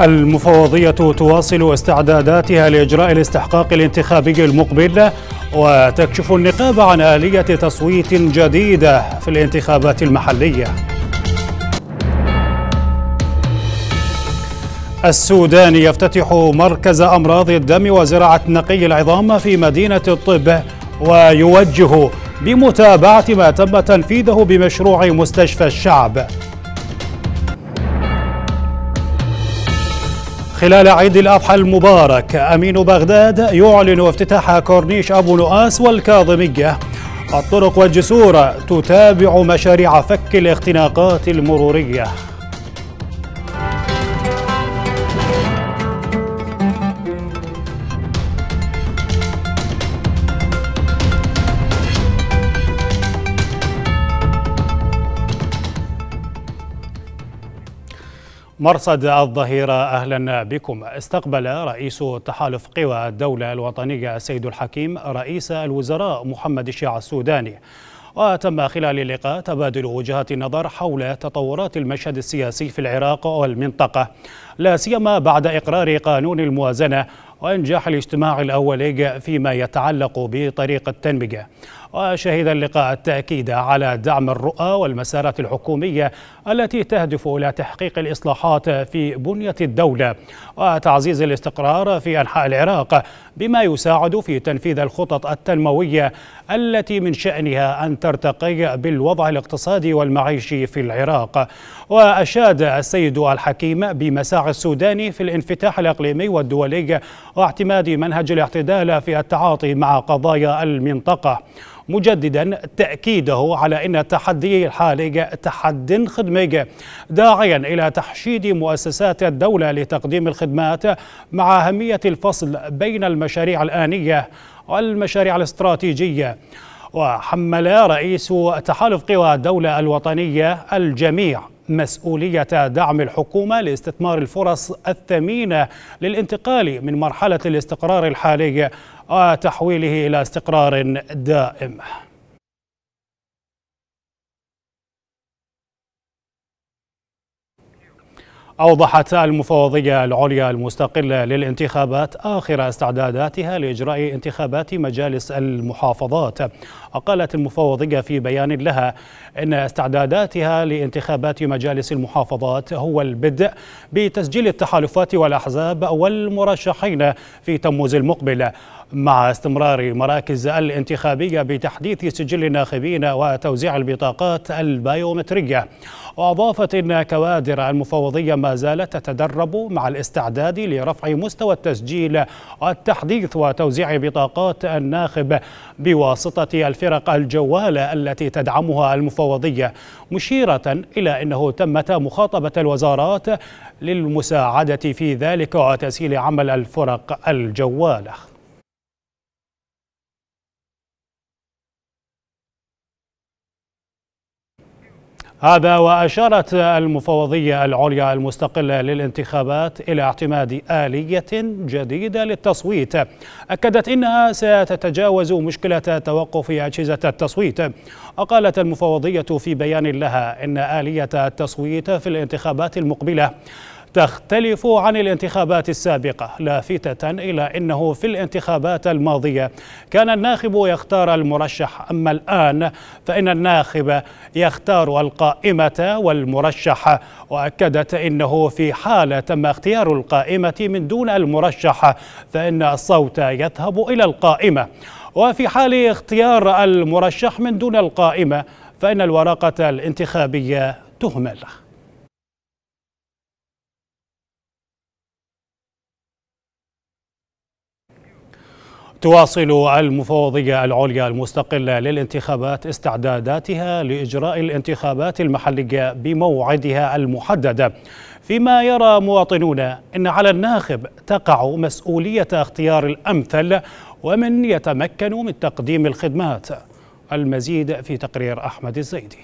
المفوضية تواصل استعداداتها لإجراء الاستحقاق الانتخابي المقبل وتكشف النقاب عن آلية تصويت جديدة في الانتخابات المحلية السودان يفتتح مركز أمراض الدم وزراعة نقي العظام في مدينة الطب ويوجه بمتابعة ما تم تنفيذه بمشروع مستشفى الشعب خلال عيد الأضحى المبارك أمين بغداد يعلن افتتاح كورنيش أبو نؤاس والكاظمية الطرق والجسور تتابع مشاريع فك الاختناقات المروريه مرصد الظهيرة أهلا بكم استقبل رئيس تحالف قوى الدولة الوطنية السيد الحكيم رئيس الوزراء محمد الشيع السوداني وتم خلال اللقاء تبادل وجهات النظر حول تطورات المشهد السياسي في العراق والمنطقة لا سيما بعد إقرار قانون الموازنة وإنجاح الاجتماع الأولي فيما يتعلق بطريق التنمية وشهد اللقاء التأكيد على دعم الرؤى والمسارات الحكومية التي تهدف إلى تحقيق الإصلاحات في بنية الدولة وتعزيز الاستقرار في أنحاء العراق بما يساعد في تنفيذ الخطط التنموية التي من شأنها أن ترتقي بالوضع الاقتصادي والمعيشي في العراق وأشاد السيد الحكيم بمساعي السوداني في الانفتاح الإقليمي والدولي واعتماد منهج الاعتدال في التعاطي مع قضايا المنطقة مجددا تأكيده على أن التحدي الحالي تحد خدمي داعيا إلى تحشيد مؤسسات الدولة لتقديم الخدمات مع أهمية الفصل بين المشاريع الآنية والمشاريع الاستراتيجية وحمل رئيس تحالف قوى الدولة الوطنية الجميع مسؤولية دعم الحكومة لاستثمار الفرص الثمينة للانتقال من مرحلة الاستقرار الحالي وتحويله آه، إلى استقرار دائم أوضحت المفوضية العليا المستقلة للانتخابات آخر استعداداتها لإجراء انتخابات مجالس المحافظات وقالت المفوضية في بيان لها إن استعداداتها لانتخابات مجالس المحافظات هو البدء بتسجيل التحالفات والأحزاب والمرشحين في تموز المقبل مع استمرار المراكز الانتخابية بتحديث سجل الناخبين وتوزيع البطاقات البيومترية وأضافت أن كوادر المفوضية ما زالت تتدرب مع الاستعداد لرفع مستوى التسجيل والتحديث وتوزيع بطاقات الناخب بواسطة الفرق الجوالة التي تدعمها المفوضية مشيرة إلى أنه تمت مخاطبة الوزارات للمساعدة في ذلك وتسهيل عمل الفرق الجوالة هذا وأشارت المفوضية العليا المستقلة للانتخابات إلى اعتماد آلية جديدة للتصويت أكدت إنها ستتجاوز مشكلة توقف أجهزة التصويت وقالت المفوضية في بيان لها إن آلية التصويت في الانتخابات المقبلة تختلف عن الانتخابات السابقة لافتة إلى أنه في الانتخابات الماضية كان الناخب يختار المرشح أما الآن فإن الناخب يختار القائمة والمرشح وأكدت أنه في حال تم اختيار القائمة من دون المرشح فإن الصوت يذهب إلى القائمة وفي حال اختيار المرشح من دون القائمة فإن الورقة الانتخابية تهمل تواصل المفوضية العليا المستقلة للانتخابات استعداداتها لإجراء الانتخابات المحلية بموعدها المحدد فيما يرى مواطنون أن على الناخب تقع مسؤولية اختيار الأمثل ومن يتمكن من تقديم الخدمات المزيد في تقرير أحمد الزيدي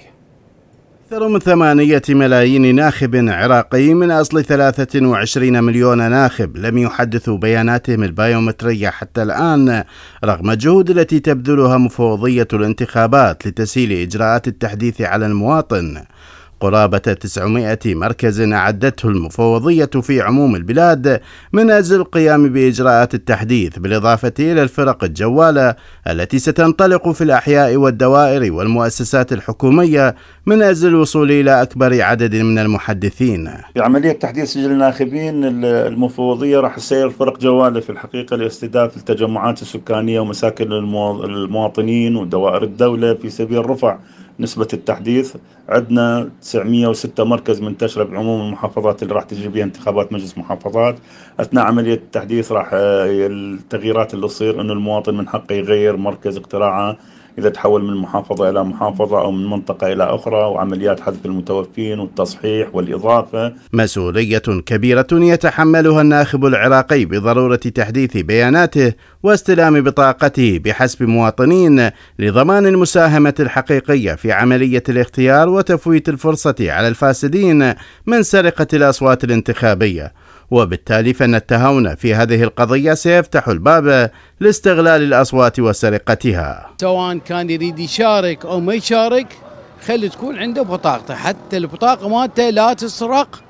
أكثر من ثمانية ملايين ناخب عراقي من أصل 23 مليون ناخب لم يحدثوا بياناتهم البيومترية حتى الآن رغم الجهود التي تبذلها مفوضية الانتخابات لتسهيل إجراءات التحديث على المواطن قرابة 900 مركز أعدته المفوضية في عموم البلاد من أجل القيام بإجراءات التحديث بالإضافة إلى الفرق الجوالة التي ستنطلق في الأحياء والدوائر والمؤسسات الحكومية من أجل الوصول إلى أكبر عدد من المحدثين في عملية تحديث سجل الناخبين المفوضية راح تسير فرق جوالة في الحقيقة لاستهداف التجمعات السكانية ومساكن المواطنين ودوائر الدولة في سبيل رفع نسبة التحديث عندنا 906 مركز منتشرة بعموم المحافظات اللي راح تجري بها انتخابات مجلس محافظات أثناء عملية التحديث راح آه، التغييرات اللي تصير أنه المواطن من حقه يغير مركز اقتراعه إذا تحول من محافظة إلى محافظة أو من منطقة إلى أخرى وعمليات حذف المتوفين والتصحيح والإضافة مسؤولية كبيرة يتحملها الناخب العراقي بضرورة تحديث بياناته واستلام بطاقته بحسب مواطنين لضمان المساهمة الحقيقية في عملية الاختيار وتفويت الفرصة على الفاسدين من سرقة الأصوات الانتخابية وبالتالي فان التهاون في هذه القضيه سيفتح الباب لاستغلال الاصوات وسرقتها. سواء كان يريد يشارك او ما يشارك خلي تكون عنده بطاقته حتى البطاقه مالته لا تسرق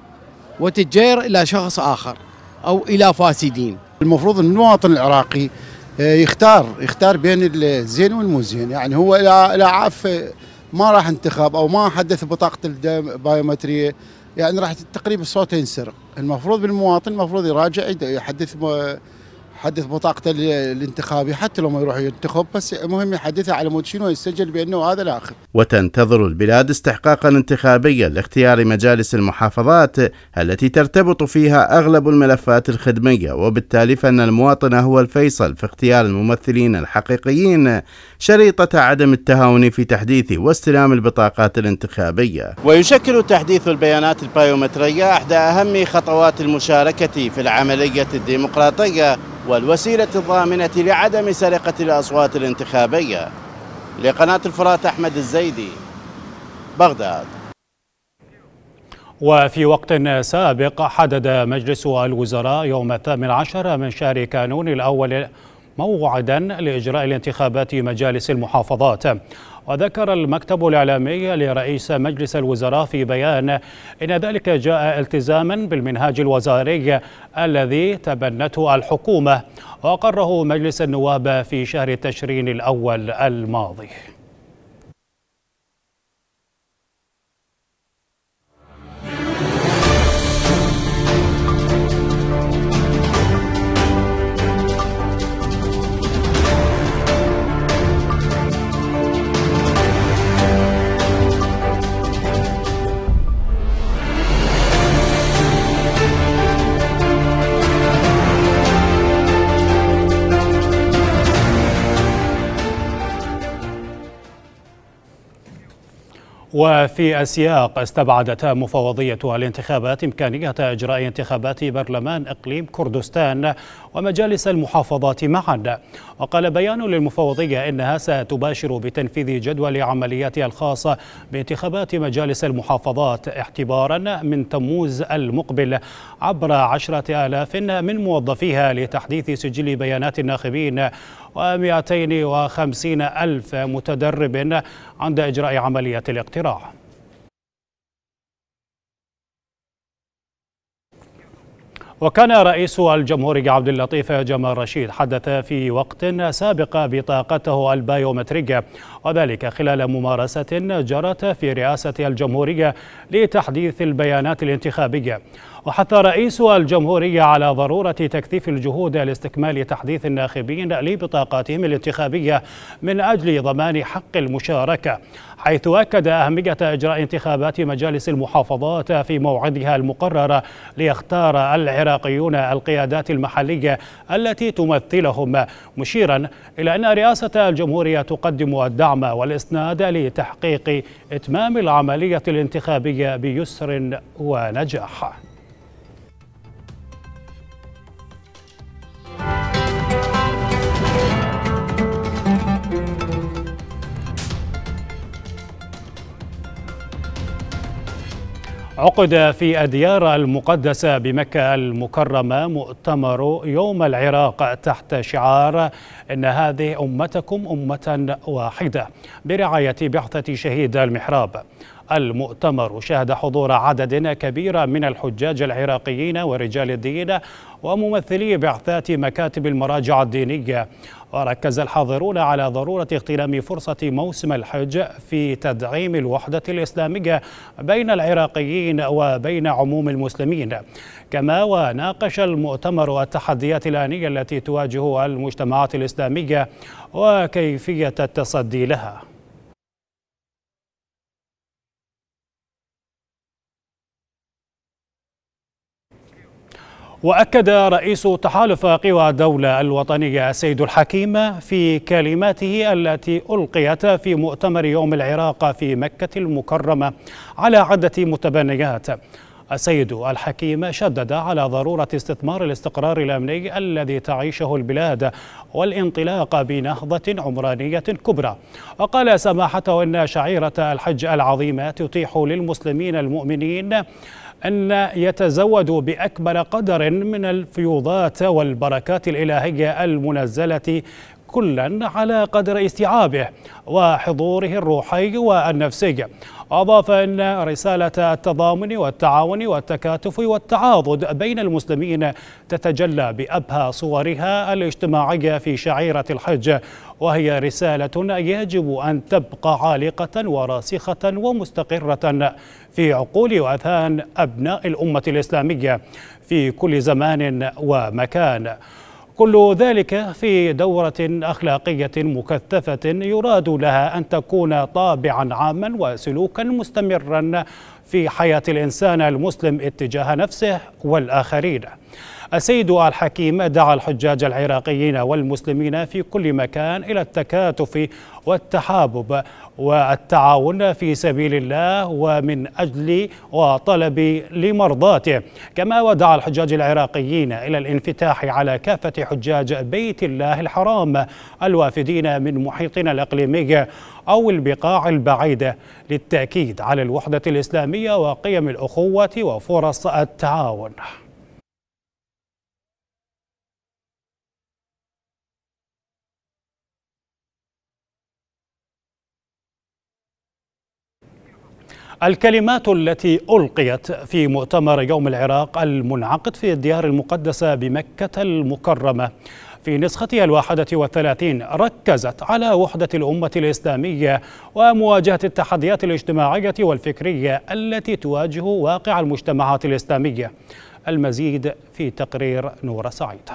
وتتجير الى شخص اخر او الى فاسدين. المفروض ان المواطن العراقي آه، يختار يختار بين الزين والمو زين يعني هو لا عاف ما راح انتخاب او ما حدث بطاقه البايومتريه يعني راح تقريبا الصوت ينسرق المفروض بالمواطن المفروض يراجع يحدث يحدث بطاقته الانتخابية حتى لو ما يروح ينتخب بس المهم يحدثها على مود شنو يسجل بأنه هذا الآخر وتنتظر البلاد استحقاقا انتخابيا لاختيار مجالس المحافظات التي ترتبط فيها أغلب الملفات الخدمية وبالتالي فإن المواطن هو الفيصل في اختيار الممثلين الحقيقيين شريطة عدم التهاون في تحديث واستلام البطاقات الانتخابية ويشكل تحديث البيانات البايومترية إحدى أهم خطوات المشاركة في العملية الديمقراطية والوسيلة الضامنة لعدم سرقة الأصوات الانتخابية لقناة الفرات أحمد الزيدي بغداد وفي وقت سابق حدد مجلس الوزراء يوم الثامن عشر من شهر كانون الأول موعدا لإجراء الانتخابات مجالس المحافظات وذكر المكتب الإعلامي لرئيس مجلس الوزراء في بيان إن ذلك جاء التزاما بالمنهاج الوزاري الذي تبنته الحكومة وأقره مجلس النواب في شهر تشرين الأول الماضي وفي السياق استبعدت مفوضية الانتخابات إمكانية إجراء انتخابات برلمان إقليم كردستان ومجالس المحافظات معا وقال بيان للمفوضية إنها ستباشر بتنفيذ جدول عملياتها الخاصة بانتخابات مجالس المحافظات اعتبارا من تموز المقبل عبر عشرة آلاف من موظفيها لتحديث سجل بيانات الناخبين و250 ألف متدرب عند إجراء عملية الاقتراع وكان رئيس الجمهورية عبد اللطيف جمال رشيد حدث في وقت سابق بطاقته البيومترية وذلك خلال ممارسة جرت في رئاسة الجمهورية لتحديث البيانات الانتخابية وحث رئيس الجمهورية على ضرورة تكثيف الجهود لاستكمال تحديث الناخبين لبطاقاتهم الانتخابية من أجل ضمان حق المشاركة حيث أكد أهمية إجراء انتخابات مجالس المحافظات في موعدها المقرر ليختار العراقيون القيادات المحلية التي تمثلهم مشيرا إلى أن رئاسة الجمهورية تقدم الدعم والإسناد لتحقيق إتمام العملية الانتخابية بيسر ونجاح عقد في الديار المقدسة بمكة المكرمة مؤتمر يوم العراق تحت شعار إن هذه أمتكم أمة واحدة برعاية بعثة شهيد المحراب المؤتمر شهد حضور عدد كبير من الحجاج العراقيين ورجال الدين وممثلي بعثات مكاتب المراجع الدينية وركز الحاضرون على ضرورة اغتنام فرصة موسم الحج في تدعيم الوحدة الإسلامية بين العراقيين وبين عموم المسلمين كما وناقش المؤتمر التحديات الآنية التي تواجه المجتمعات الإسلامية وكيفية التصدي لها وأكد رئيس تحالف قوى الدولة الوطنية السيد الحكيم في كلماته التي ألقيت في مؤتمر يوم العراق في مكة المكرمة على عدة متبنيات السيد الحكيم شدد على ضرورة استثمار الاستقرار الأمني الذي تعيشه البلاد والانطلاق بنهضة عمرانية كبرى وقال سماحته إن شعيرة الحج العظيمة تتيح للمسلمين المؤمنين أن يتزودوا بأكبر قدر من الفيوضات والبركات الإلهية المنزلة كلا على قدر استيعابه وحضوره الروحي والنفسي أضاف أن رسالة التضامن والتعاون والتكاتف والتعاضد بين المسلمين تتجلى بأبهى صورها الاجتماعية في شعيرة الحج وهي رسالة يجب أن تبقى عالقة وراسخة ومستقرة في عقول وأذهان أبناء الأمة الإسلامية في كل زمان ومكان كل ذلك في دورة أخلاقية مكثفة يراد لها أن تكون طابعا عاما وسلوكا مستمرا في حياة الإنسان المسلم اتجاه نفسه والآخرين السيد الحكيم دعا الحجاج العراقيين والمسلمين في كل مكان إلى التكاتف والتحابب والتعاون في سبيل الله ومن أجل وطلب لمرضاته كما ودعا الحجاج العراقيين إلى الانفتاح على كافة حجاج بيت الله الحرام الوافدين من محيطنا الإقليمي أو البقاع البعيدة للتأكيد على الوحدة الإسلامية وقيم الأخوة وفرص التعاون الكلمات التي ألقيت في مؤتمر يوم العراق المنعقد في الديار المقدسة بمكة المكرمة في نسختها الواحدة والثلاثين ركزت على وحدة الأمة الإسلامية ومواجهة التحديات الاجتماعية والفكرية التي تواجه واقع المجتمعات الإسلامية المزيد في تقرير نور سعيده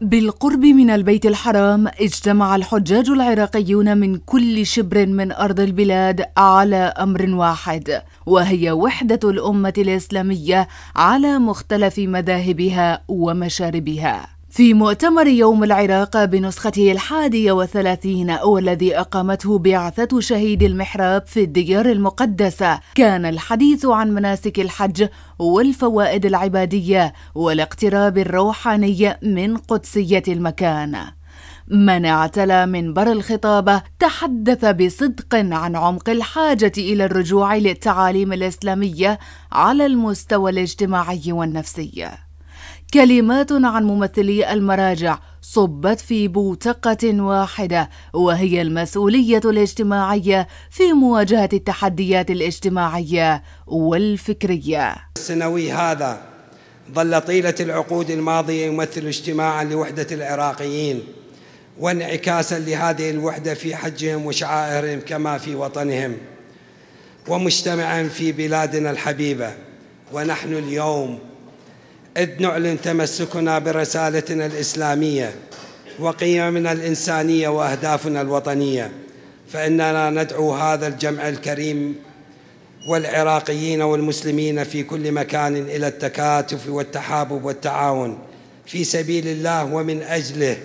بالقرب من البيت الحرام اجتمع الحجاج العراقيون من كل شبر من ارض البلاد على امر واحد وهي وحده الامه الاسلاميه على مختلف مذاهبها ومشاربها في مؤتمر يوم العراق بنسخته الحادية والثلاثين والذي أقامته بعثة شهيد المحراب في الديار المقدسة كان الحديث عن مناسك الحج والفوائد العبادية والاقتراب الروحاني من قدسية المكان من اعتلى منبر الخطابة تحدث بصدق عن عمق الحاجة إلى الرجوع للتعاليم الإسلامية على المستوى الاجتماعي والنفسي كلمات عن ممثلي المراجع صبت في بوتقة واحدة وهي المسؤولية الاجتماعية في مواجهة التحديات الاجتماعية والفكرية. السنوي هذا ظل طيلة العقود الماضية يمثل اجتماعا لوحدة العراقيين وانعكاسا لهذه الوحدة في حجهم وشعائرهم كما في وطنهم ومجتمعا في بلادنا الحبيبة ونحن اليوم إذ نعلن تمسكنا برسالتنا الإسلامية وقيمنا الإنسانية وأهدافنا الوطنية فإننا ندعو هذا الجمع الكريم والعراقيين والمسلمين في كل مكان إلى التكاتف والتحابب والتعاون في سبيل الله ومن أجله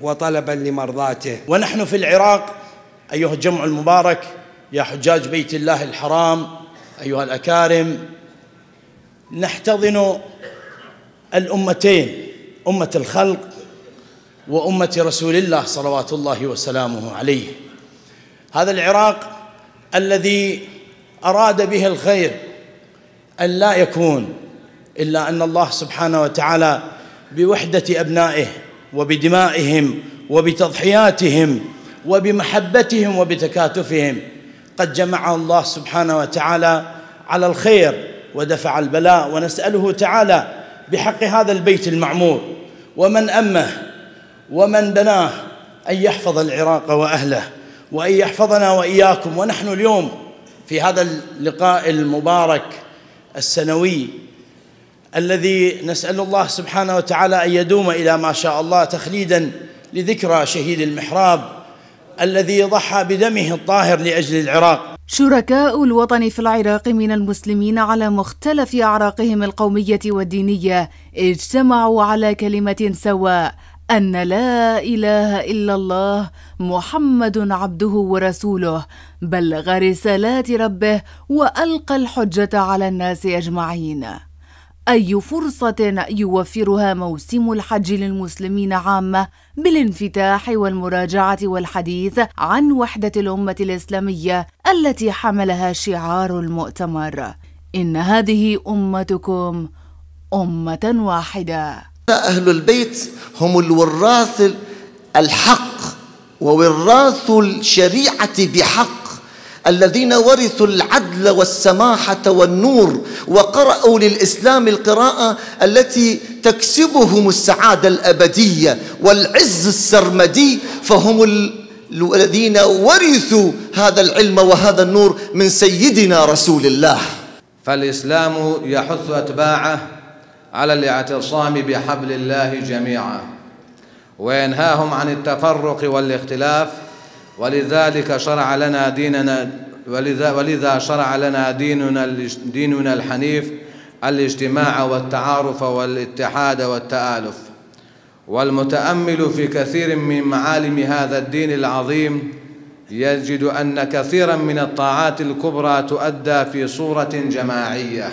وطلبا لمرضاته ونحن في العراق أيها الجمع المبارك يا حجاج بيت الله الحرام أيها الأكارم نحتضن الامتين امه الخلق وامه رسول الله صلوات الله وسلامه عليه هذا العراق الذي اراد به الخير ان لا يكون الا ان الله سبحانه وتعالى بوحده ابنائه وبدمائهم وبتضحياتهم وبمحبتهم وبتكاتفهم قد جمع الله سبحانه وتعالى على الخير ودفع البلاء ونساله تعالى بحق هذا البيت المعمور ومن أمه ومن بناه أن يحفظ العراق وأهله وأن يحفظنا وإياكم ونحن اليوم في هذا اللقاء المبارك السنوي الذي نسأل الله سبحانه وتعالى أن يدوم إلى ما شاء الله تخليدا لذكرى شهيد المحراب الذي ضحى بدمه الطاهر لاجل العراق شركاء الوطن في العراق من المسلمين على مختلف اعراقهم القوميه والدينيه اجتمعوا على كلمه سواء ان لا اله الا الله محمد عبده ورسوله بلغ رسالات ربه والقى الحجه على الناس اجمعين أي فرصة يوفرها موسم الحج للمسلمين عامة بالانفتاح والمراجعة والحديث عن وحدة الأمة الإسلامية التي حملها شعار المؤتمر إن هذه أمتكم أمة واحدة أهل البيت هم الوراث الحق ووراث الشريعة بحق الذين ورثوا العدل والسماحة والنور وقرأوا للإسلام القراءة التي تكسبهم السعادة الأبدية والعز السرمدي فهم الذين ورثوا هذا العلم وهذا النور من سيدنا رسول الله فالإسلام يحث أتباعه على الاعتصام بحبل الله جميعا وينهاهم عن التفرق والاختلاف ولذلك شرع لنا ديننا ولذا, ولذا شرع لنا ديننا ديننا الحنيف الاجتماع والتعارف والاتحاد والتآلف والمتأمل في كثير من معالم هذا الدين العظيم يجد أن كثيرا من الطاعات الكبرى تؤدى في صورة جماعية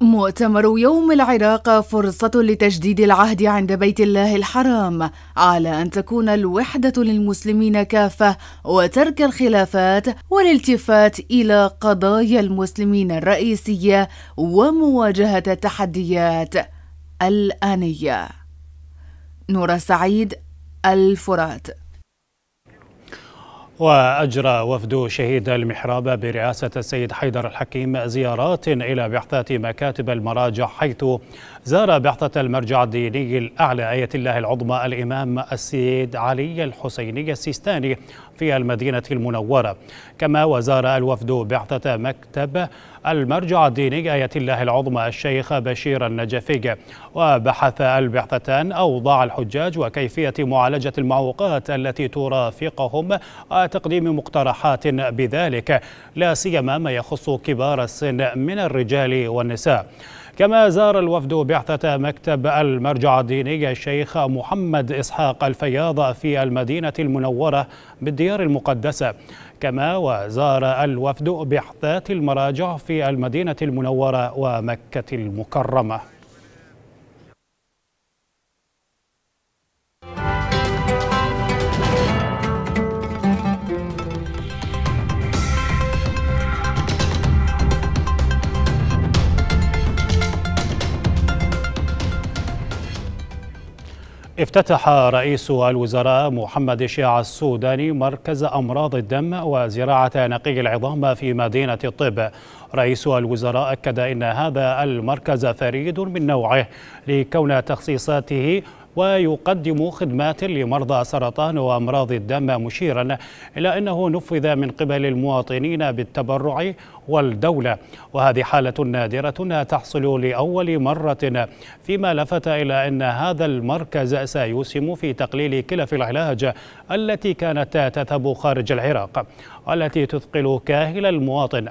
مؤتمر يوم العراق فرصة لتجديد العهد عند بيت الله الحرام على أن تكون الوحدة للمسلمين كافة وترك الخلافات والالتفات إلى قضايا المسلمين الرئيسية ومواجهة التحديات الآنية نورا سعيد الفرات وأجرى وفد شهيد المحراب برئاسة السيد حيدر الحكيم زيارات إلى بعثات مكاتب المراجع حيث زار بعثة المرجع الديني الأعلى آية الله العظمى الإمام السيد علي الحسيني السيستاني في المدينة المنورة كما وزار الوفد بعثة مكتب المرجع الديني آية الله العظمى الشيخ بشير النجفي وبحث البعثتان أوضاع الحجاج وكيفية معالجة المعوقات التي ترافقهم وتقديم مقترحات بذلك لا سيما ما يخص كبار السن من الرجال والنساء كما زار الوفد بعثة مكتب المرجع الديني الشيخ محمد إسحاق الفياض في المدينة المنورة بالديار المقدسة كما وزار الوفد بعثات المراجع في المدينة المنورة ومكة المكرمة افتتح رئيس الوزراء محمد شيع السوداني مركز أمراض الدم وزراعة نقي العظام في مدينة الطب رئيس الوزراء أكد أن هذا المركز فريد من نوعه لكون تخصيصاته ويقدم خدمات لمرضى سرطان وأمراض الدم مشيرا إلى أنه نفذ من قبل المواطنين بالتبرع والدولة وهذه حالة نادرة تحصل لأول مرة فيما لفت إلى أن هذا المركز سيسهم في تقليل كلف العلاج التي كانت تذهب خارج العراق والتي تثقل كاهل المواطن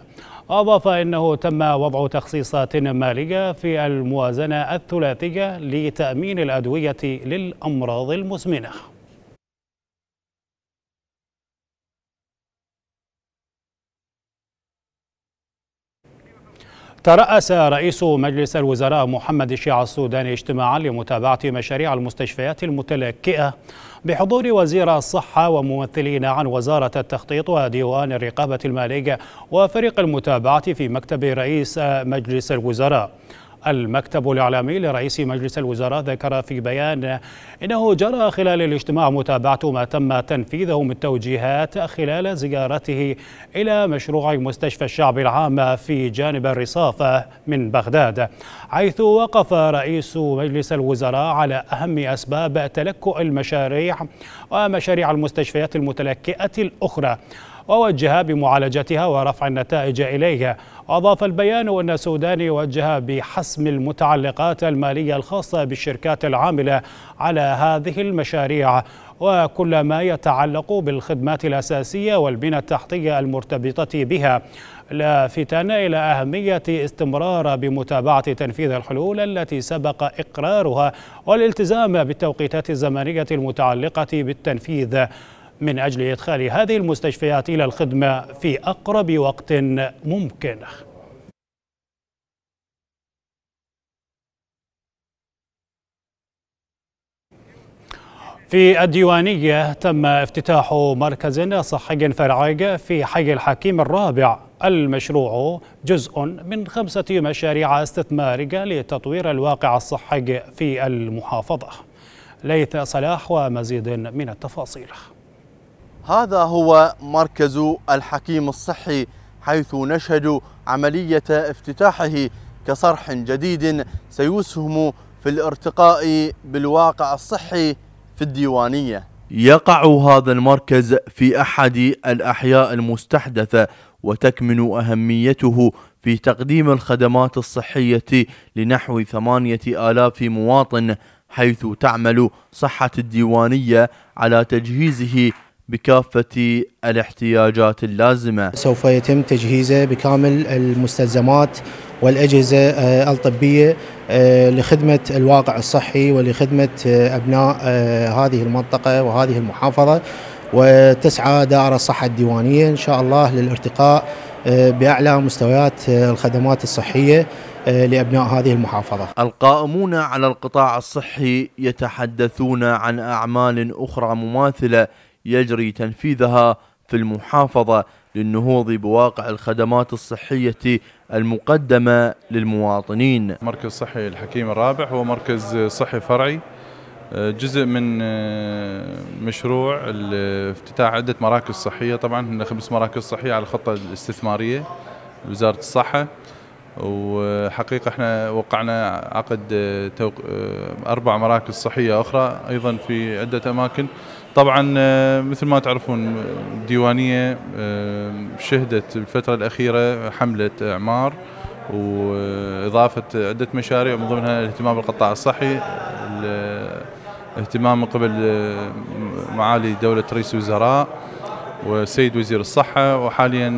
أضاف أنه تم وضع تخصيصات مالية في الموازنة الثلاثية لتأمين الأدوية للأمراض المزمنة ترأس رئيس مجلس الوزراء محمد الشيع السوداني اجتماعا لمتابعة مشاريع المستشفيات المتلكئة بحضور وزير الصحة وممثلين عن وزارة التخطيط وديوان الرقابة المالية وفريق المتابعة في مكتب رئيس مجلس الوزراء المكتب الإعلامي لرئيس مجلس الوزراء ذكر في بيان إنه جرى خلال الاجتماع متابعة ما تم تنفيذه من توجيهات خلال زيارته إلى مشروع مستشفى الشعب العام في جانب الرصافة من بغداد حيث وقف رئيس مجلس الوزراء على أهم أسباب تلكؤ المشاريع ومشاريع المستشفيات المتلكئة الأخرى ووجه بمعالجتها ورفع النتائج إليها أضاف البيان أن السودان يوجه بحسم المتعلقات المالية الخاصة بالشركات العاملة على هذه المشاريع وكل ما يتعلق بالخدمات الأساسية والبنى التحتية المرتبطة بها لافتا إلى أهمية استمرار بمتابعة تنفيذ الحلول التي سبق إقرارها والالتزام بالتوقيتات الزمنية المتعلقة بالتنفيذ من أجل إدخال هذه المستشفيات إلى الخدمة في أقرب وقت ممكن في الديوانية تم افتتاح مركز صحي فرعي في حي الحكيم الرابع المشروع جزء من خمسة مشاريع استثمارية لتطوير الواقع الصحي في المحافظة ليث صلاح ومزيد من التفاصيل هذا هو مركز الحكيم الصحي حيث نشهد عملية افتتاحه كصرح جديد سيسهم في الارتقاء بالواقع الصحي في الديوانية يقع هذا المركز في أحد الأحياء المستحدثة وتكمن أهميته في تقديم الخدمات الصحية لنحو ثمانية آلاف مواطن حيث تعمل صحة الديوانية على تجهيزه بكافة الاحتياجات اللازمة سوف يتم تجهيزه بكامل المستلزمات والأجهزة آه، الطبية آه، لخدمة الواقع الصحي ولخدمة آه، أبناء هذه المنطقة وهذه المحافظة وتسعى دائرة الصحة الديوانية إن شاء الله للارتقاء بأعلى مستويات الخدمات الصحية لأبناء هذه المحافظة القائمون على القطاع الصحي يتحدثون عن أعمال أخرى مماثلة يجري تنفيذها في المحافظة للنهوض بواقع الخدمات الصحية المقدمة للمواطنين مركز صحي الحكيم الرابع هو مركز صحي فرعي جزء من آه، مشروع افتتاح عدة مراكز صحية طبعا هنا خمس مراكز صحية على الخطة الاستثمارية لوزارة الصحة وحقيقة احنا وقعنا عقد آه، آه، أربع مراكز صحية أخرى أيضا في عدة أماكن طبعا آه، مثل ما تعرفون الديوانيه آه، شهدت الفترة الاخيره حمله اعمار واضافه عده مشاريع من ضمنها الاهتمام بالقطاع الصحي الاهتمام من قبل آه، معالي دوله رئيس الوزراء والسيد وزير الصحة وحاليا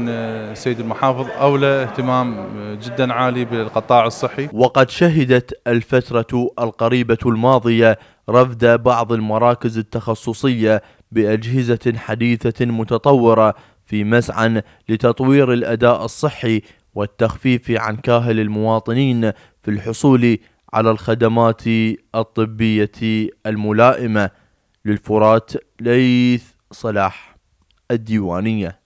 السيد آه، المحافظ أولى اهتمام آه، جدا عالي بالقطاع الصحي وقد شهدت الفترة القريبة الماضية رفد بعض المراكز التخصصية بأجهزة حديثة متطورة في مسعى لتطوير الأداء الصحي والتخفيف عن كاهل المواطنين في الحصول على الخدمات الطبية الملائمة للفرات ليث صلاح الديوانية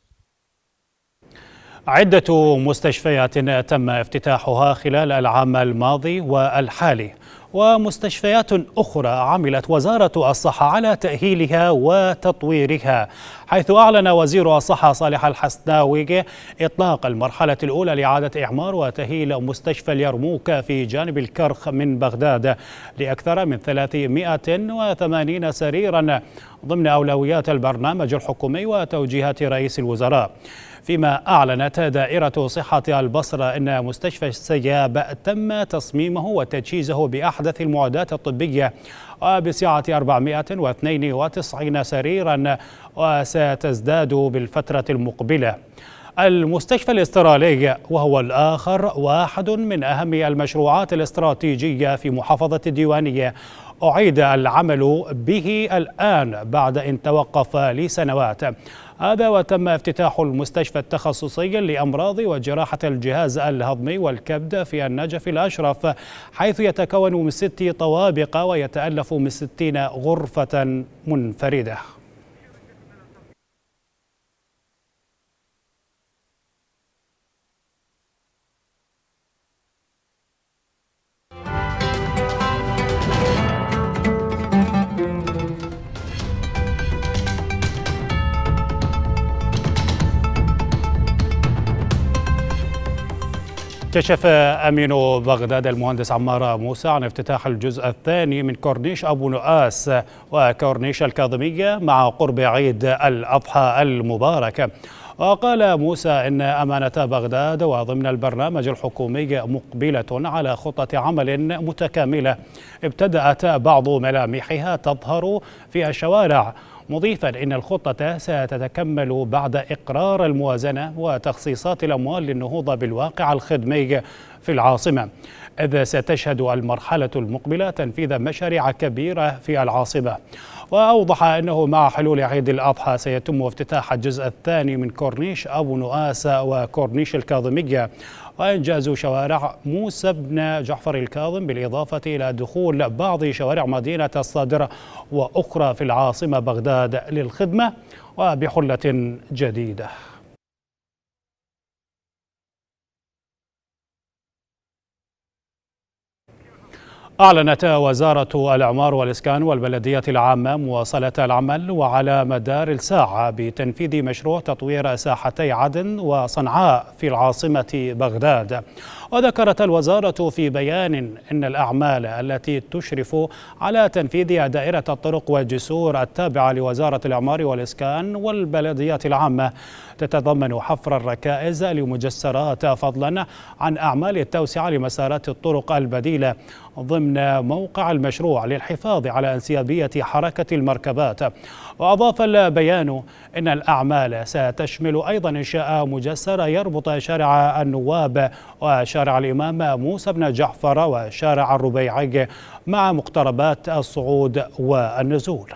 عدة مستشفيات تم افتتاحها خلال العام الماضي والحالي ومستشفيات أخرى عملت وزارة الصحة على تأهيلها وتطويرها حيث أعلن وزير الصحة صالح الحسناوي إطلاق المرحلة الأولى لإعادة إعمار وتأهيل مستشفى اليرموك في جانب الكرخ من بغداد لأكثر من 380 سريرا ضمن أولويات البرنامج الحكومي وتوجيهات رئيس الوزراء فيما أعلنت دائرة صحة البصرة أن مستشفى السياب تم تصميمه وتجهيزه بأحدث المعدات الطبية وبسعة 492 سريرا وستزداد بالفترة المقبلة المستشفى الاسترالي وهو الآخر واحد من أهم المشروعات الاستراتيجية في محافظة الديوانية أعيد العمل به الآن بعد أن توقف لسنوات هذا وتم افتتاح المستشفى التخصصي لأمراض وجراحة الجهاز الهضمي والكبد في النجف الأشرف حيث يتكون من ست طوابق ويتألف من ستين غرفة منفردة كشف أمين بغداد المهندس عمار موسى عن افتتاح الجزء الثاني من كورنيش أبو نؤاس وكورنيش الكاظمية مع قرب عيد الأضحى المبارك وقال موسى إن أمانة بغداد وضمن البرنامج الحكومي مقبلة على خطة عمل متكاملة ابتدأت بعض ملامحها تظهر في الشوارع مضيفا إن الخطة ستتكمل بعد إقرار الموازنة وتخصيصات الأموال للنهوض بالواقع الخدمي في العاصمة إذ ستشهد المرحلة المقبلة تنفيذ مشاريع كبيرة في العاصمة وأوضح أنه مع حلول عيد الأضحى سيتم افتتاح الجزء الثاني من كورنيش أبو نؤاس وكورنيش الكاظمية وإنجاز شوارع موسى بن جعفر الكاظم بالإضافة إلى دخول بعض شوارع مدينة الصادرة وأخرى في العاصمة بغداد للخدمة وبحلة جديدة أعلنت وزارة الإعمار والإسكان والبلدية العامة مواصلة العمل وعلى مدار الساعة بتنفيذ مشروع تطوير ساحتي عدن وصنعاء في العاصمة بغداد وذكرت الوزارة في بيان أن الأعمال التي تشرف على تنفيذها دائرة الطرق والجسور التابعة لوزارة الإعمار والإسكان والبلديات العامة تتضمن حفر الركائز لمجسرات فضلا عن أعمال التوسعة لمسارات الطرق البديلة ضمن موقع المشروع للحفاظ على انسيابية حركة المركبات وأضاف البيان أن الأعمال ستشمل أيضا إنشاء مجسر يربط شارع النواب وشارع شارع الإمام موسى بن جعفر وشارع الربيعي مع مقتربات الصعود والنزول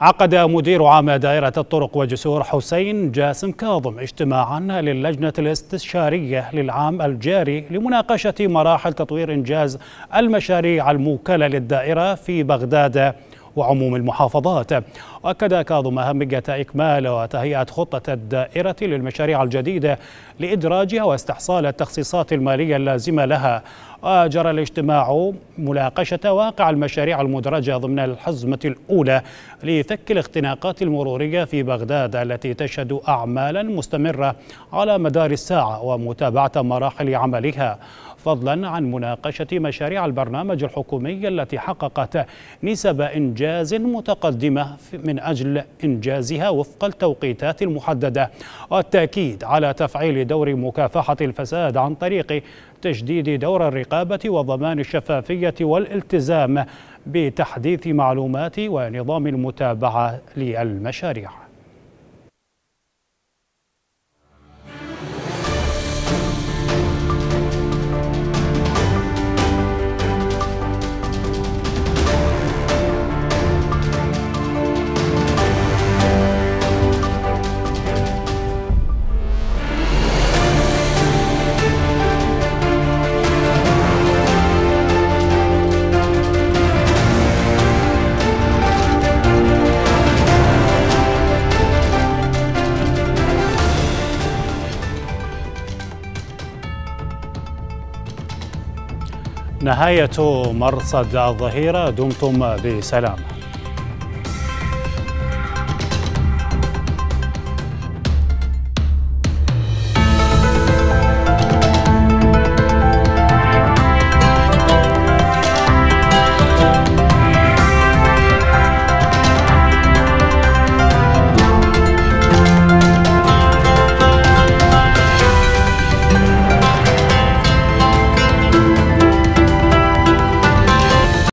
عقد مدير عام دائرة الطرق وجسور حسين جاسم كاظم اجتماعا للجنة الاستشارية للعام الجاري لمناقشة مراحل تطوير إنجاز المشاريع الموكلة للدائرة في بغداد وعموم المحافظات وأكد كاظم أهمية إكمال وتهيئة خطة الدائرة للمشاريع الجديدة لإدراجها واستحصال التخصيصات المالية اللازمة لها وجرى الاجتماع مناقشة واقع المشاريع المدرجة ضمن الحزمة الأولى لفك الاختناقات المرورية في بغداد التي تشهد أعمالا مستمرة على مدار الساعة ومتابعة مراحل عملها فضلا عن مناقشة مشاريع البرنامج الحكومي التي حققت نسب إنجاز متقدمة من أجل إنجازها وفق التوقيتات المحددة والتأكيد على تفعيل دور مكافحة الفساد عن طريق تجديد دور الرقابة وضمان الشفافية والالتزام بتحديث معلومات ونظام المتابعة للمشاريع نهاية مرصد الظهيرة دمتم بسلامه